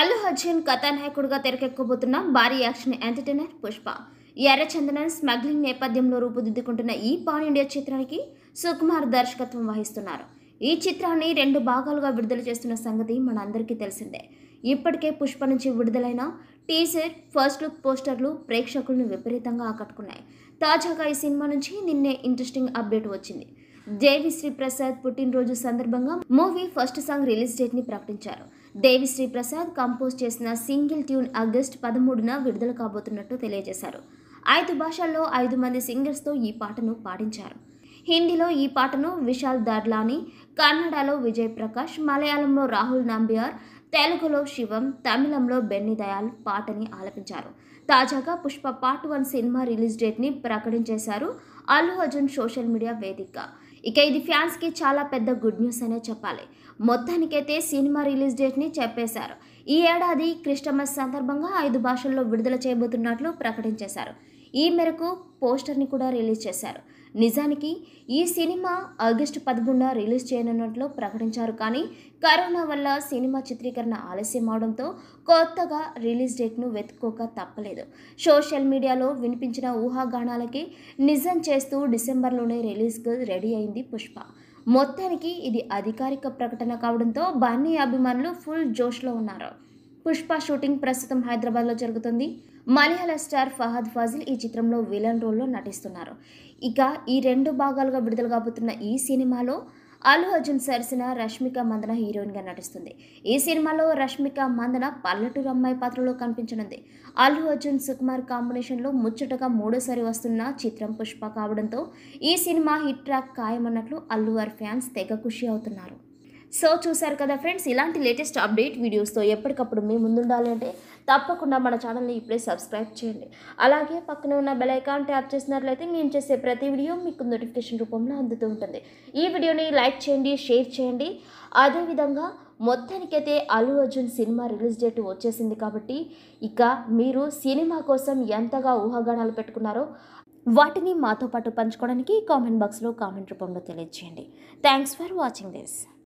అల్లు అర్జున్ కథానాయకుడుగా తెరకెక్కబోతున్న భారీ action entertainer Pushpa ఎర్రచందనం smuggling నేపథ్యంలో రూపుదిద్దుకుంటున్న ఈ పాన్ ఇండియా చిత్రానికి సుకుమార్ దర్శకత్వం వహిస్తున్నారు ఈ చిత్రాన్ని రెండు భాగాలుగా విడుదల చేస్తున్న సంగతి అందరికీ తెలిసిందే ఇప్పటికే పుష్ప నుంచి విడుదలైన టీజర్ ఫస్ట్ లుక్ పోస్టర్లు ప్రేక్షకులను విపరీతంగా ఆకట్టుకున్నాయి తాజాగా ఈ సినిమా నుంచి నిన్నే ఇంట్రెస్టింగ్ అప్డేట్ వచ్చింది దేవి శ్రీ ప్రసాద్ పుట్టినరోజు సందర్భంగా మూవీ ఫస్ట్ సాంగ్ రిలీజ్ డేట్ని ప్రకటించారు దేవిశ్రీ ప్రసాద్ కంపోజ్ చేసిన సింగిల్ ట్యూన్ ఆగస్ట్ పదమూడున విడుదల కాబోతున్నట్టు తెలియజేశారు ఐదు భాషల్లో ఐదు మంది సింగర్స్తో ఈ పాటను పాడించారు హిందీలో ఈ పాటను విశాల్ దార్లాని కన్నడలో విజయ్ ప్రకాష్ మలయాళంలో రాహుల్ నాంబియార్ తెలుగులో శివం తమిళంలో బెన్ని దయాల్ పాటని ఆలపించారు తాజాగా Pushpa part one cinema release డేట్ని ప్రకటించేశారు అల్లు అర్జున్ సోషల్ మీడియా వేదికగా ఇక ఇది ఫ్యాన్స్కి చాలా పెద్ద గుడ్ న్యూస్ అనే చెప్పాలి మొత్తానికైతే సినిమా రిలీజ్ డేట్ని చెప్పేశారు ఈ ఏడాది క్రిస్టమస్ సందర్భంగా ఐదు భాషల్లో విడుదల చేయబోతున్నట్లు ప్రకటించేశారు ఈ మేరకు పోస్టర్ని కూడా రిలీజ్ చేశారు నిజానికి ఈ సినిమా ఆగస్టు పదమూడున రిలీజ్ చేయనున్నట్లు ప్రకటించారు కానీ కరోనా వల్ల సినిమా చిత్రీకరణ ఆలస్యం అవడంతో కొత్తగా రిలీజ్ డేట్ను వెతుక్కోక తప్పలేదు సోషల్ మీడియాలో వినిపించిన ఊహాగానాలకి నిజం చేస్తూ డిసెంబర్లోనే రిలీజ్కు రెడీ అయింది పుష్ప మొత్తానికి ఇది అధికారిక ప్రకటన కావడంతో బన్నీ అభిమానులు ఫుల్ జోష్లో ఉన్నారు పుష్ప షూటింగ్ ప్రస్తుతం హైదరాబాద్లో జరుగుతుంది మలయాళ స్టార్ ఫహద్ ఫాజిల్ ఈ చిత్రంలో విలన్ రోల్లో నటిస్తున్నారు ఇక ఈ రెండు భాగాలుగా విడుదల కాబోతున్న ఈ సినిమాలో అల్లు అర్జున్ సరసిన రష్మిక మందన హీరోయిన్గా నటిస్తుంది ఈ సినిమాలో రష్మిక మందన పల్లెటూరు అమ్మాయి పాత్రలో కనిపించనుంది అల్లు అర్జున్ సుకుమార్ కాంబినేషన్లో ముచ్చటగా మూడోసారి వస్తున్న చిత్రం పుష్ప కావడంతో ఈ సినిమా హిట్ ట్రాక్ ఖాయమన్నట్లు అల్లు వారి ఫ్యాన్స్ తెగ ఖుషి అవుతున్నారు సో చూసారు కదా ఫ్రెండ్స్ ఇలాంటి లేటెస్ట్ అప్డేట్ వీడియోస్తో ఎప్పటికప్పుడు మీ ముందుండాలంటే తప్పకుండా మన ఛానల్ని ఇప్పుడే సబ్స్క్రైబ్ చేయండి అలాగే పక్కన ఉన్న బెల్ ఐకాన్ ట్యాప్ చేసినట్లయితే మేము చేసే ప్రతి వీడియో మీకు నోటిఫికేషన్ రూపంలో అందుతూ ఉంటుంది ఈ వీడియోని లైక్ చేయండి షేర్ చేయండి అదేవిధంగా మొత్తానికైతే Allu Arjun cinema release date వచ్చేసింది కాబట్టి ఇక మీరు సినిమా కోసం ఎంతగా ఊహాగానాలు పెట్టుకున్నారో వాటిని మాతో పాటు పంచుకోవడానికి కామెంట్ బాక్స్లో కామెంట్ రూపంలో తెలియజేయండి థ్యాంక్స్ ఫర్ వాచింగ్ దిస్